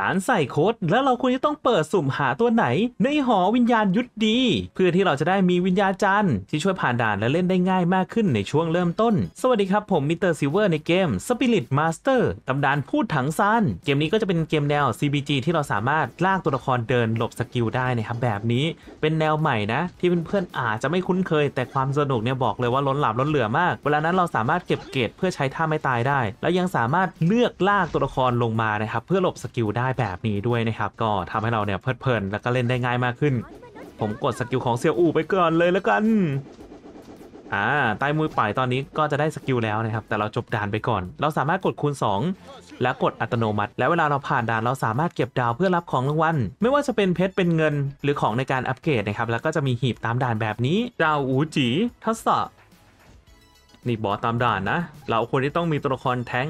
การใส่โค้ดแล้วเราควรจะต้องเปิดสุ่มหาตัวไหน ในหอวิญญาณยุทธดี เพื่อที่เราจะได้มีวิญญาจันทร์ที่ช่วยผ่านด่านและเล่นได้ง่ายมากขึ้นในช่วงเริ่มต้น สวัสดีครับผม มิสเตอร์ซิเวอร์ในเกม Spirit Master ตำดานพูดถังซานเกมนี้ก็จะเป็นเกมแนว CBG ที่เราสามารถลากตัวละครเดินหลบสกิลได้นะครับแบบนี้เป็นแนวใหม่นะที่เพื่อนๆอาจจะไม่คุ้นเคย แต่ความสนุกเนี่ยบอกเลยว่าล้นหลามล้นเหลือมากเวลานั้นเราสามารถเก็บเกรดเพื่อใช้ท่าไม่ตายได้ แล้วยังสามารถเลือกลากตัวละครลงมานะครับเพื่อหลบสกิลได้ได้แบบนี้ด้วยนะครับก็ทำให้เราเนี่ยเพลิดเพลิน แล้วก็เล่นได้ง่ายมากขึ้น ผมกดสกิลของเซียวอู่ไปก่อนเลยแล้วกันอ่าใต้มือป่ายตอนนี้ก็จะได้สกิลแล้วนะครับ แต่เราจบด่านไปก่อน เราสามารถกดคูณ 2 แล้วกดอัตโนมัติ แล้วเวลาเราผ่านด่าน เราสามารถเก็บดาวเพื่อรับของรางวัลไม่ว่าจะเป็นเพชร เป็นเงินหรือของในการอัปเกรดนะครับ แล้วก็จะมีหีบตามด่านแบบนี้ดาวอูจีทัศะนี่บอสตามด่านนะ เราควรที่ต้องมีตัวละครแท้ง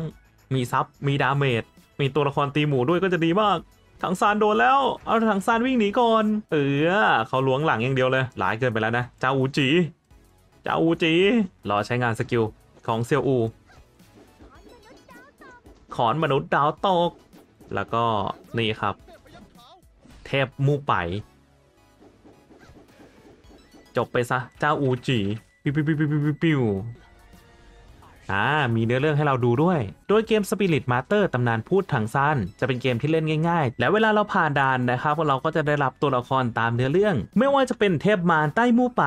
มีซับมีดาเมจมีตัวละครตีหมูด้วยก็จะดีมาก ถังซานโดนแล้ว เอาถังซานวิ่งหนีก่อน เออ เขาล้วงหลังอย่างเดียวเลย หลายเกินไปแล้วนะ เจ้าอูจี เจ้าอูจี รอใช้งานสกิล ของเซียวอู ขอนมนุษย์ดาวตก แล้วก็นี่ครับ เทพมูไป จบไปซะ เจ้าอูจี ปิ้วปิ้วปิ้วปิ้วปิ้วอ่ามีเนื้อเรื่องให้เราดูด้วย โดยเกม Spirit Master ตำนานพูดถังสั้นจะเป็นเกมที่เล่นง่าย ๆ และเวลาเราผ่านด่านนะครับเราก็จะได้รับตัวละครตามเนื้อเรื่อง ไม่ว่าจะเป็นเทพมารใต้มู่ไป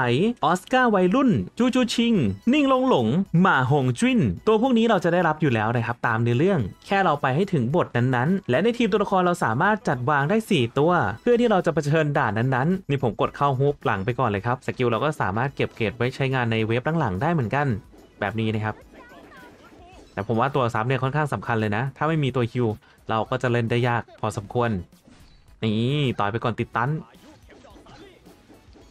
ออสการ์วัยรุ่นจูจูชิง นิ่งลงหลงหมาหงจิ้น ตัวพวกนี้เราจะได้รับอยู่แล้วนะครับ ตามเนื้อเรื่อง แค่เราไปให้ถึงบทนั้นๆ และในทีมตัวละครเราสามารถจัดวางได้ 4 ตัว เพื่อที่เราจะเผชิญด่านนั้นๆ นี่ผมกดเข้าฮุบหลังไปก่อนเลยครับ สกิลเราก็สามารถเก็บเกรดไว้ใช้งานในเว็บหลังๆได้เหมือนกัน แบบนี้นะครับแต่ ผม ว่าตัวซับเนี่ย ค่อนข้างสำคัญ เลย นะ ถ้าไม่มีตัวคิว เราก็จะเล่นได้ยากพอสมควร นี่ต่อยไปก่อนติดตัน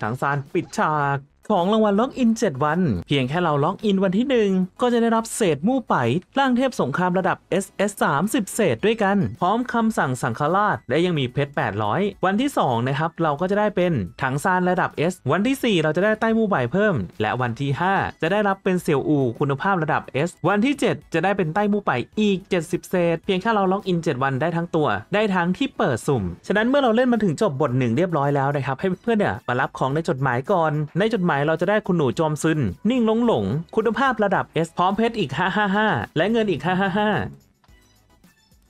ถังซานปิด ฉากของรางวัลล็อกอิน7วัน เพียงแค่เราล็อกอินวันที่ 1 ก็จะได้รับเศษมู่ไปร่างเทพสงครามระดับ SS 30 เศษด้วยกันพร้อมคำสั่งสังฆราชและยังมีเพชร800วันที่2นะครับเราก็จะได้เป็นถังซานระดับ S วันที่4 เราจะได้ใต้มู่ไปเพิ่ม และวันที่5จะได้รับเป็นเซียวอูคุณภาพระดับ S วันที่7 จะได้เป็นใต้มู่ไปอีก 70 เศษ เพียงแค่เราล็อกอิน 7 วัน ได้ทั้งตัว ได้ทั้งที่เปิดสุ่ม ฉะนั้นเมื่อเราเล่นมาถึงจบบทหนึ่งเรียบร้อยแล้วนะครับให้เพื่อนเนี่ยมารับของในจดหมายก่อนในจดหมายหยเราจะได้คุณหนูจอมซึนนิ่งหลงหลงคุณภาพระดับ S พร้อมเพชรอีก 555 และเงินอีก 555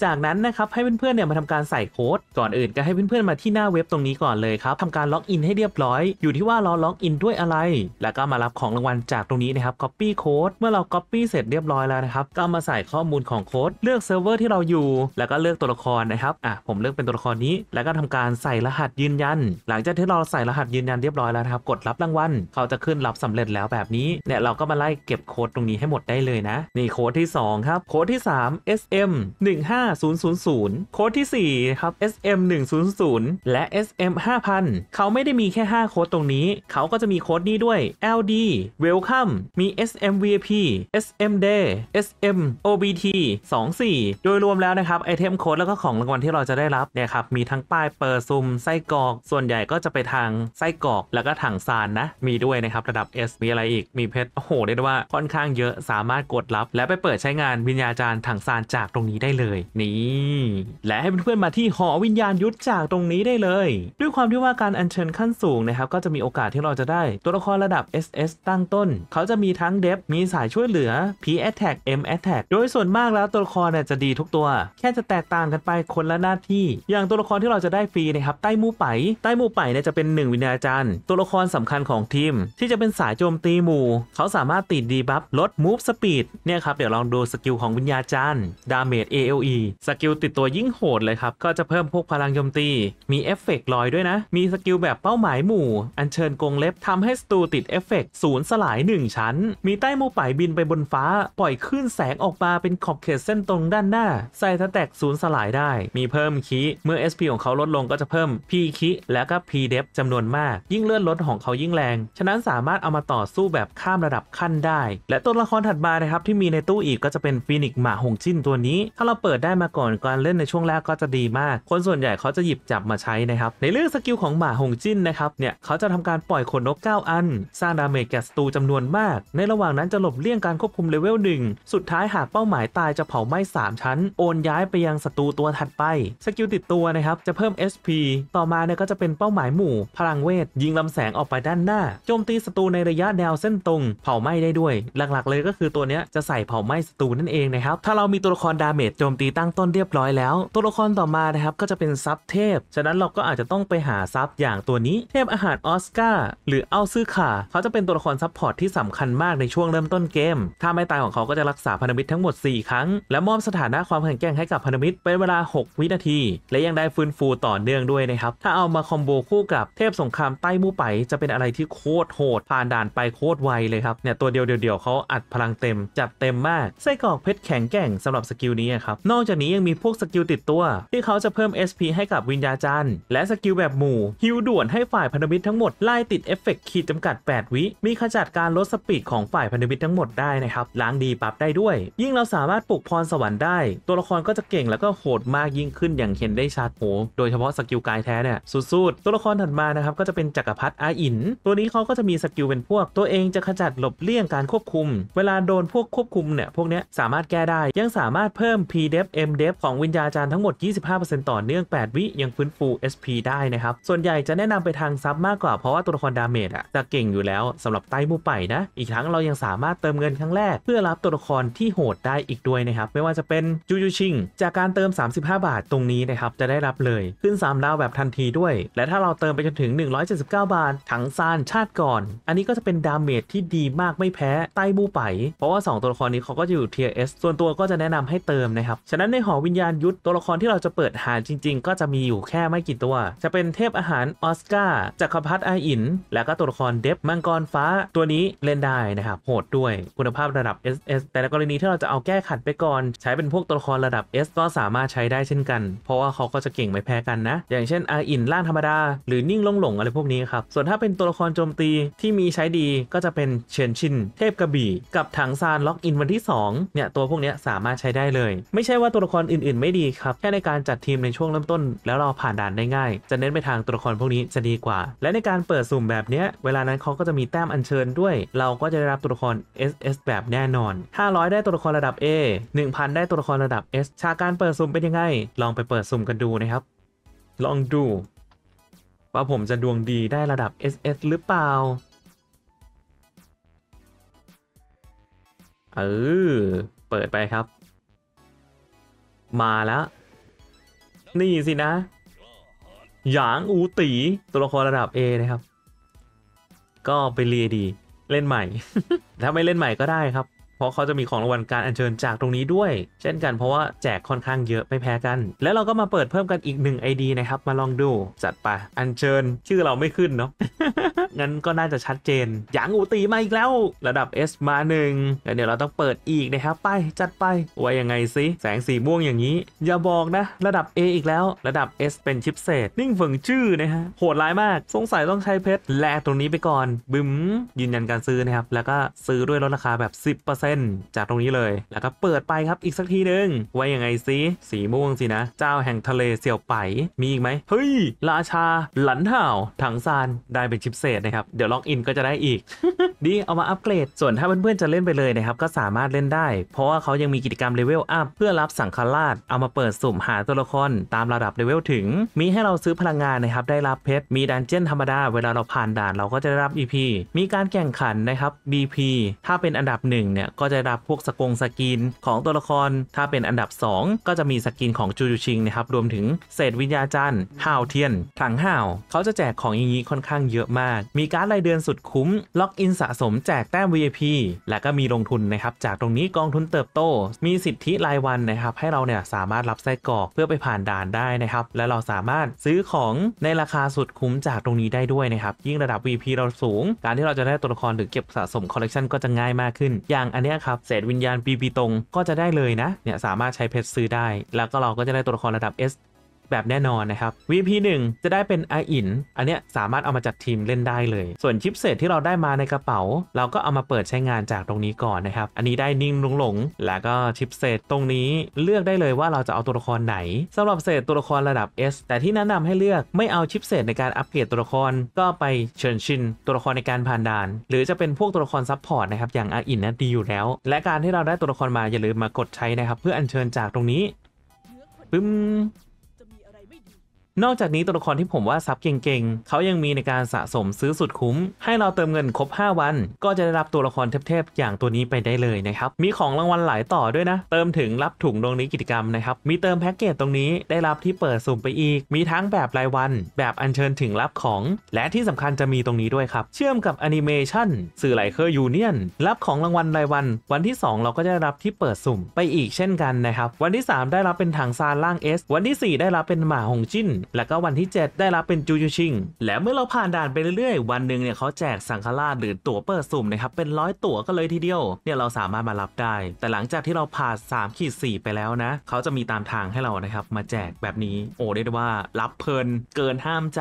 จากนั้นนะครับให้เพื่อนๆเนี่ยมาทำการใส่โค้ด ก่อนอื่นก็ให้เพื่อนๆมาที่หน้าเว็บตรงนี้ก่อนเลยครับทำการล็อกอินให้เรียบร้อย อยู่ที่ว่าเราล็อกอินด้วยอะไร แล้วก็มารับของรางวัลจากตรงนี้นะครับ Copy Code เมื่อเรา Copy เสร็จเรียบร้อยแล้วนะครับ ก็มาใส่ข้อมูลของโค้ด เลือกเซิร์ฟเวอร์ ที่เราอยู่ แล้วก็เลือกตัวละครนะครับ อ่ะผมเลือกเป็นตัวละครนี้ แล้วก็ทำการใส่รหัสยืนยัน หลังจากที่เราใส่รหัสยืนยันเรียบร้อยแล้วครับ กดรับรางวัล เขาจะขึ้นรับสำเร็จแล้วแบบนี้เนี่ยเราก็มาไล่เก็บโค้ดตรงนี้ให้หมดได้เลยนะนี่โค้ดที่2ครับโค้ดที่3 SM 15 5000 โค้ดที่4ครับ SM 100 และ SM 5000เขาไม่ได้มีแค่ 5 โค้ดตรงนี้ เขาก็จะมีโค้ดนี้ด้วย LD Welcome มี SM VIP SM Day SM OBT 24 โดยรวมแล้วนะครับ ไอเทมโค้ดแล้วก็ของรางวัลที่เราจะได้รับเนี่ยครับ มีทั้งป้ายเปิดซุมไส้กรอก ส่วนใหญ่ก็จะไปทางไส้กรอกแล้วก็ถังซานนะ มีด้วยนะครับระดับ S มีอะไรอีก มีเพชร โอ้โห เรียกว่าค่อนข้างเยอะ สามารถกดรับ และไปเปิดใช้งานวิญญาจารย์ถังซานจากตรงนี้ได้เลยนี่ และให้เพื่อนๆมาที่หอวิญญาณยุทธจากตรงนี้ได้เลย ด้วยความที่ว่าการอัญเชิญขั้นสูงนะครับ ก็จะมีโอกาสที่เราจะได้ตัวละครระดับ SS ตั้งต้น เขาจะมีทั้งเดฟมีสายช่วยเหลือ P Attack M Attack โดยส่วนมากแล้วตัวละครเนี่ยจะดีทุกตัว แค่จะแตกต่างกันไปคนละหน้าที่ อย่างตัวละครที่เราจะได้ฟรีนะครับ ใต้มูไปใต้มูไปเนี่ยจะเป็น 1 วิญญาจารย์ ตัวละครสำคัญของทีม ที่จะเป็นสายโจมตีหมู่ เขาสามารถติดดีบัฟลดมูฟสปีดเนี่ยครับเดี๋ยวลองดูสกิลของวิญญาจารย์ดาเมจ AOE สกิลติดตัวยิ่งโหดเลยครับ ก็จะเพิ่มพวกพลังโจมตี มีเอฟเฟกต์ลอยด้วยนะ มีสกิลแบบเป้าหมายหมู่อัญเชิญกงเล็บทำให้สตูติดเอฟเฟกศูนย์สลาย 1 ชั้น มีใต้โมป่ายบินไปบนฟ้า ปล่อยคลื่นแสงออกมาเป็นขอบเขตเส้นตรงด้านหน้า ใส่สแต็กศูนย์สลายได้ มีเพิ่มคีเมื่อ SP ของเขาลดลงก็จะเพิ่ม P คีแล้วก็ P เดฟจำนวนมาก ยิ่งเลื่อนลดของเขายิ่งแรง ฉะนั้นสามารถเอามาต่อสู้แบบข้ามระดับขั้นได้ และตัวละครถัดมานะครับที่มีในตู้อีกก็จะเป็นฟีนิกหมาหงจิ้นตัวนี้ถ้าเราเปิดได้มาก่อนการเล่นในช่วงแรกก็จะดีมาก คนส่วนใหญ่เขาจะหยิบจับมาใช้นะครับ ในเรื่องสกิลของหมาหงจิ้นนะครับเนี่ยเขาจะทำการปล่อยขนนก9อัน สร้างดาเมจแก่ศัตรูจำนวนมาก ในระหว่างนั้นจะหลบเลี่ยงการควบคุมเลเวลหนึ่งสุดท้ายหากเป้าหมายตายจะเผาไหม้3ชั้น โอนย้ายไปยังศัตรูตัวถัดไปสกิลติดตัวนะครับจะเพิ่ม SP ต่อมาเนี่ยก็จะเป็นเป้าหมายหมู่พลังเวทยิงลำแสงออกไปด้านหน้า โจมตีศัตรูในระยะแนวเส้นตรง เผาไหม้ได้ด้วย หลักๆ เลยก็คือตัวเนี้ยจะใส่เผาไหม้ศัตรูนั่นเองนะครับถ้าเรามีตัวละครดาเมจโจมตีตั้งางต้นเรียบร้อยแล้วตัวละครต่อมานะครับก็จะเป็นซับเทพฉะนั้นเราก็อาจจะต้องไปหาซับอย่างตัวนี้เทพอาหารออสการ์หรือเอาซื้อขาเขาจะเป็นตัวละครซับพอร์ตที่สำคัญมากในช่วงเริ่มต้นเกมถ้าไม่ตายของเขา ก็จะรักษาพันธมิตรทั้งหมด 4 ครั้งและมอบสถานะความแข็งแกร่งให้กับพันธมิตรเป็นเวลา 6 วินาที และยังได้ฟื้นฟูต่อเนื่องด้วยนะครับถ้าเอามาคอมโบคู่กับเทพสงครามใต้มู่ไป จะเป็นอะไรที่โคตรโหดผ่านด่านไปโคตรไวเลยครับเนี่ยตัวเดียวเดียวเขาอัดพลังเต็มจัดเต็มมากไส้กรอกเพชรแข็งแกร่งสำหรับสกิลนี้ครับนอกจากากนี้ยังมีพวกสกิลติดตัวที่เขาจะเพิ่ม SP ให้กับวิญญาจันและสกิลแบบหมู่ฮิวด่วนให้ฝ่ายพันธมิตรทั้งหมดไล่ติดเอฟเฟกขีดจำกัด 8 วิ มีขจัดการลดสปีดของฝ่ายพันธมิตรทั้งหมดได้นะครับ ล้างดีปรับได้ด้วย ยิ่งเราสามารถปลุกพรสวรรค์ได้ ตัวละครก็จะเก่งแล้วก็โหดมากยิ่งขึ้นอย่างเห็นได้ชัดโหโดยเฉพาะสกิลกายแท้เนี่ยสุดๆตัวละครถัดมานะครับก็จะเป็นจักรพรรดิอาอินตัวนี้เขาก็จะมีสกิลเป็นพวกตัวเองจะขจัดหลบเลี่ยงการควบคุม เวลาโดนพวกควบคุมเนี่ยพวกนี้สามารถแก้ได้ ยังสามารถเพิ่ม p d e f มเดฟของวิญญาจารย์ทั้งหมด 25%ต่อเนื่อง 8 วิ ยังฟื้นฟู SP ได้นะครับ ส่วนใหญ่จะแนะนำไปทางซับมากกว่าเพราะว่าตัวละครดาเมจอะจะเก่งอยู่แล้วสำหรับไต้มูไปนะ อีกทั้งเรายังสามารถเติมเงินครั้งแรกเพื่อรับตัวละครที่โหดได้อีกด้วยนะครับ ไม่ว่าจะเป็นจูยูชิง จากการเติม 35 บาทตรงนี้นะครับ จะได้รับเลย ขึ้น3ดาวแบบทันทีด้วย และถ้าเราเติมไปจนถึง 179 บาทถังซาน ชาติก่อน อันนี้ก็จะเป็นดาเมจที่ดีมากไม่แพ้ไต้มูไปเพราะว่า 2 ตัวละครนี้เขาก็จะอยู่เทียร์เอส่วนตัวก็จะแนะนำให้เติมนะครับฉะนั้นนั้นในหอวิญญาณยุทธตัวละครที่เราจะเปิดหาจริงๆก็จะมีอยู่แค่ไม่กี่ตัว จะเป็นเทพอาหารออสการ์จักรพรรดิอาอิน แล้วก็ตัวละครเดฟมังกรฟ้าตัวนี้เล่นได้นะครับโหดด้วยคุณภาพระดับ SS แต่ในกรณีที่เราจะเอาแก้ขัดไปก่อนใช้เป็นพวกตัวละครระดับ S ก็สามารถใช้ได้เช่นกัน เพราะว่าเขาก็จะเก่งไม่แพ้กันนะ อย่างเช่นอาอินล่างธรรมดาหรือนิ่งลงหลงอะไรพวกนี้ครับส่วนถ้าเป็นตัวละครโจมตีที่มีใช้ดีก็จะเป็นเชนชินเทพกระบี่ กับถังซานล็อกอินวันที่2เนี่ยตัวพวกนี้สามารถใช้ได้เลย ไม่ใช่ว่าตัวละครอื่นๆ ไม่ดีครับ แค่ในการจัดทีมในช่วงเริ่มต้นแล้วเราผ่านด่านได้ง่าย จะเน้นไปทางตัวละครพวกนี้จะดีกว่า และในการเปิดสุ่มแบบนี้ เวลานั้นเขาก็จะมีแต้มอัญเชิญด้วย เราก็จะได้รับตัวละคร SS แบบแน่นอน 500 ได้ตัวละครระดับ A 1000 ได้ตัวละครระดับ S ฉากการเปิดสุ่มเป็นยังไงลองไปเปิดสุ่มกันดูนะครับ ลองดูว่าผมจะดวงดีได้ระดับ SS หรือเปล่าเออเปิดไปครับมาแล้ว นี่สิ นะหยางอูตีตัวละครระดับ A นะครับ ก็ไปเรียดี เล่นใหม่ ถ้าไม่เล่นใหม่ก็ได้ครับ เพราะเขาจะมีของรางวัลการอัญเชิญจากตรงนี้ด้วย เช่นกัน เพราะว่าแจกค่อนข้างเยอะไม่แพ้กัน แล้วเราก็มาเปิดเพิ่มกันอีกหนึ่งไอดีนะครับ มาลองดูจัดไปอัญเชิญชื่อเราไม่ขึ้นเนาะงั้นก็น่าจะชัดเจนหยางอูตีมาอีกแล้วระดับ S มาหนึ่งแล้วเดี๋ยวเราต้องเปิดอีกนะครับ ไป จัดไปไว้ายังไงซิ แสงสีม่วงอย่างนี้ อย่าบอกนะ ระดับ A อีกแล้วระดับ S เป็นชิปเศษ นิ่งฝึงชื่อนะฮะ โหดร้ายมากสงสัยต้องใช้เพชรแลกตรงนี้ไปก่อน บึ้มยืนยันการซื้อนะครับ แล้วก็ซื้อด้วยลดราคาแบบ 10%จากตรงนี้เลยแล้วก็เปิดไปครับอีกสักทีหนึ่งไว้ยังไงซิสีม่วงสินะ เจ้าแห่งทะเลเสี่ยวไปมีอีกไหมเฮ้ยราชาหลันห่าวถังซานได้เป็นชิปเศษนะครับเดี๋ยวล็อกอินก็จะได้อีก ดีเอามาอัปเกรด ส่วนถ้าเพื่อนๆจะเล่นไปเลยนะครับ ก็สามารถเล่นได้ เพราะว่าเขายังมีกิจกรรมเลเวลอัพเพื่อรับสังฆราช เอามาเปิดสุ่มหาตัวละคร ตามระดับเลเวลถึง มีให้เราซื้อพลังงานนะครับ ได้รับเพชร มีดันเจี้ยนธรรมดาเวลาเราผ่านด่านเราก็จะได้รับ EP มีการแข่งขันนะครับ BP ถ้าเป็นอันดับ1เนี่ยก็จะได้รับพวกสกงสกินของตัวละคร ถ้าเป็นอันดับ 2 ก็จะมีสกินของจูจูชิงนะครับรวมถึงเศษวิญญาจันทร์ห่าวเทียน ถังห่าว เขาจะแจกของอย่างนี้ค่อนข้างเยอะมากมีการ์ดรายเดือนสุดคุ้ม ล็อกอินสะสมแจกแต้ม VIP และก็มีลงทุนนะครับจากตรงนี้กองทุนเติบโตมีสิทธิรายวันนะครับ ให้เราเนี่ยสามารถรับไส้กรอกเพื่อไปผ่านด่านได้นะครับ และเราสามารถซื้อของในราคาสุดคุ้มจากตรงนี้ได้ด้วยนะครับยิ่งระดับ VIP เราสูงการที่เราจะได้ตัวละครหรือเก็บสะสมคอลเลกชันก็จะง่ายมากขึ้น อย่างอันนี้ครับเศษวิญญาณปีปีตรงก็จะได้เลยนะเนี่ยสามารถใช้เพชรซื้อได้ แล้วก็เราก็จะได้ตัวละครระดับ S แบบแน่นอนนะครับ VP 1จะได้เป็นออินอันเนี้ยสามารถเอามาจัดทีมเล่นได้เลย ส่วนชิปเศษที่เราได้มาในกระเป๋า เราก็เอามาเปิดใช้งานจากตรงนี้ก่อนนะครับ อันนี้ได้นิ่งหลงๆแล้วก็ชิปเศษตรงนี้เลือกได้เลยว่าเราจะเอาตัวละครไหนสำหรับเศษตัวละครระดับ S แต่ที่แนะนำให้เลือกไม่เอาชิปเศษในการอัปเกรดตัวละคร ก็ไปเชิญชินตัวละครในการผ่านด่านหรือจะเป็นพวกตัวละครซับพอร์ตนะครับอย่างออินนะดีอยู่แล้ว และการที่เราได้ตัวละครมาอย่าลืมมากดใช้นะครับ เพื่ออัญเชิญจากตรงนี้ปึ้มนอกจากนี้ตัวละครที่ผมว่าซับเก่งๆ เขายังมีในการสะสมซื้อสุดคุ้ม ให้เราเติมเงินครบ 5 วัน ก็จะได้รับตัวละครเทพๆ อย่างตัวนี้ไปได้เลยนะครับ มีของรางวัลหลายต่อด้วยนะ เติมถึงรับถุงดวงนี้กิจกรรมนะครับ มีเติมแพ็กเกจตรงนี้ได้รับที่เปิดสุ่มไปอีก มีทั้งแบบรายวัน แบบอัญเชิญถึงรับของและที่สำคัญจะมีตรงนี้ด้วยครับเชื่อมกับแอนิเมชันสื่อไหลเคอร์ยูเนียนรับของรางวัลรายวัน วันที่ 2 เราก็จะรับที่เปิดสุ่มไปอีกเช่นกันนะครับวันที่ 3 ได้รับเป็นถังซานล่าง S วันที่ 4 ได้รับเป็นหมาหงจิ้นแล้วก็วันที่ 7 ได้รับเป็นจูยูชิงและเมื่อเราผ่านด่านไปเรื่อยๆวันหนึ่งเนี่ยเขาแจกสังฆราชหรือตั๋วเปิดสุ่มนะครับ เป็นร้อยตั๋วก็เลยทีเดียว เนี่ยเราสามารถมารับได้ แต่หลังจากที่เราผ่าน3ขีด4ไปแล้วนะเขาจะมีตามทางให้เรานะครับ มาแจกแบบนี้ โอ้เรียกว่า รับเพลิน เกินห้ามใจ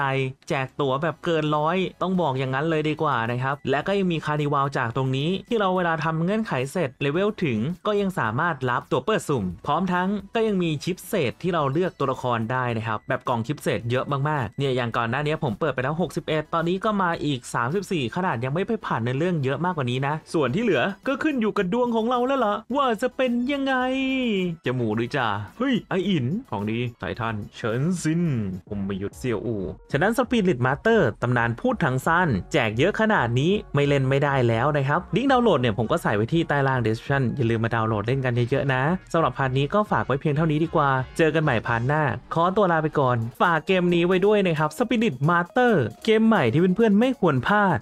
แจกตั๋วแบบเกินร้อยต้องบอกอย่างนั้นเลยดีกว่านะครับและก็ยังมีคาร์นิวัลจากตรงนี้ที่เราเวลาทำเงื่อนไขเสร็จเลเวลถึง ก็ยังสามารถรับตั๋วเปิดสุ่ม พร้อมทั้งก็ยังมีชิปเศษที่เราเลือกตัวละครได้นะครับ แบบกล่องชิลเศษเยอะมาก ๆ เนี่ยอย่างก่อนหน้านี้ผมเปิดไปแล้ว 61 ตอนนี้ก็มาอีก 34 ขนาดยังไม่ไปผ่านในเรื่องเยอะมากกว่านี้นะ ส่วนที่เหลือก็ขึ้นอยู่กับดวงของเราแล้วล่ะว่าจะเป็นยังไง จมูกรือจ่าเฮ้ยไออิน ของดีไททันเฉินซินผมไม่หยุดเซียวอูฉะนั้น สปีดลิตมาสเตอร์ ตำนานพูดทางสั้น แจกเยอะขนาดนี้ไม่เล่นไม่ได้แล้วนะครับลิงก์ดาวน์โหลดเนี่ยผมก็ใส่ไว้ที่ใต้ล่างเดสชันอย่าลืมมาดาวน์โหลดเล่นกันเยอะๆ นะสำหรับพาร์ทนี้ก็ฝากไว้เพียงเท่านี้ดีกว่า เจอกันใหม่พาร์ทหน้า ขอตัวลาไปก่อนฝฝากเกมนี้ไว้ด้วยนะครับ Spirit Master เกมใหม่ที่เพื่อนๆไม่ควรพลาด